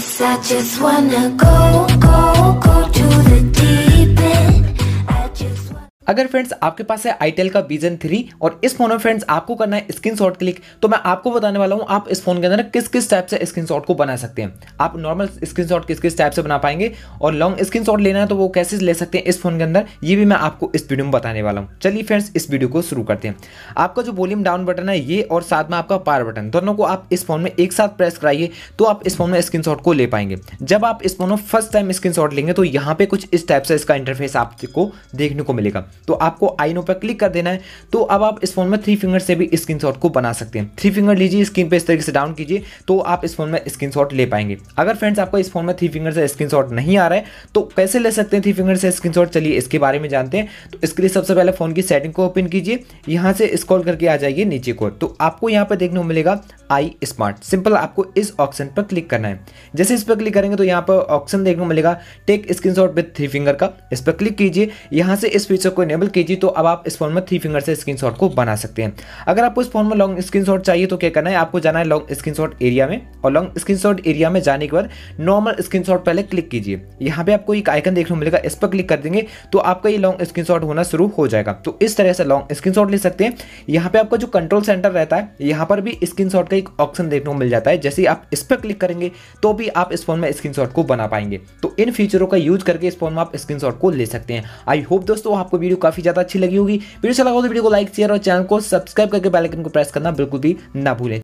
Cause I just wanna go, go, go अगर friends आपके पास है आईटेल का बीजन थ्री और इस फोन में फ्रेंड्स आपको करना है स्क्रीन शॉट क्लिक तो मैं आपको बताने वाला हूँ आप इस फोन के अंदर किस किस टाइप से स्क्रीन शॉट को बना सकते हैं आप नॉर्मल स्क्रीन शॉट किस किस टाइप से बना पाएंगे और लॉन्ग स्क्रीन शॉट लेना है तो वो कैसे ले सकते हैं इस फोन के अंदर ये भी मैं आपको इस वीडियो में बताने वाला हूँ चलिए फ्रेंड्स इस वीडियो को शुरू करते हैं आपका जो वॉल्यूम डाउन बटन है ये और साथ में आपका पार बटन दोनों को आप इस फोन में एक साथ प्रेस कराइए तो आप इस फोन में स्क्रीन को ले पाएंगे जब आप इस फोन में फर्स्ट टाइम स्क्रीन लेंगे तो यहाँ पे कुछ इस टाइप से इसका इंटरफेस आपको देखने को मिलेगा तो आपको आई नो पर क्लिक कर देना है तो अब आप इस फोन में थ्री फिंगर से भी स्क्रीन को बना सकते हैं थ्री फिंगर लीजिए स्क्रीन पर इस तरीके से डाउन कीजिए तो आप इस फोन में स्क्रीन ले पाएंगे अगर फ्रेंड्स आपको इस फोन में थ्री फिंगर से स्क्रीन नहीं आ रहा है तो कैसे ले सकते हैं थ्री फिंगर से स्क्रीन चलिए इसके बारे में जानते हैं तो इसके लिए सबसे पहले फोन की सेटिंग को ओपन कीजिए यहाँ से स्क्रॉल करके आ जाइए नीचे को तो आपको यहाँ पर देखने को मिलेगा आई स्मार्ट सिंपल आपको इस ऑप्शन पर क्लिक करना है जैसे इस पर क्लिक करेंगे तो यहाँ पर ऑप्शन देखने को मिलेगा take screen with three finger का इस पर क्लिक कीजिए यहाँ से इस फीचर को इनेबल कीजिए तो अब आप इस फोन में थ्री फिंगर से स्क्रीन को बना सकते हैं अगर आपको इस फोन में लॉन्ग स्क्रीन चाहिए तो क्या करना है आपको जाना है लॉन्ग स्क्रीन एरिया में और लॉन्ग स्क्रीन एरिया में जाने के बाद नॉर्मल स्क्रीन पहले क्लिक कीजिए यहाँ पे आपको एक आइकन देखने को मिलेगा इस पर क्लिक कर देंगे तो आपका ये लॉन्ग स्क्रीन होना शुरू हो जाएगा तो इस तरह से लॉन्ग स्क्रीन ले सकते हैं यहाँ पे आपका जो कंट्रोल सेंटर रहता है यहाँ पर भी स्क्रीन का एक ऑप्शन देखने को मिल जाता है जैसे आप इस पर क्लिक करेंगे तो भी आप इस फोन में स्क्रीन को बना पाएंगे तो इन फीचरों का यूज करके इस फोन में आप स्क्रीन को ले सकते हैं आई होप दोस्तों आपको वीडियो काफी ज्यादा अच्छी लगी होगी वीडियो अच्छा लगा तो वीडियो को लाइक शेयर और चैनल को सब्सक्राइब करके बेलाइकन को प्रेस करना बिल्कुल भी ना भूलें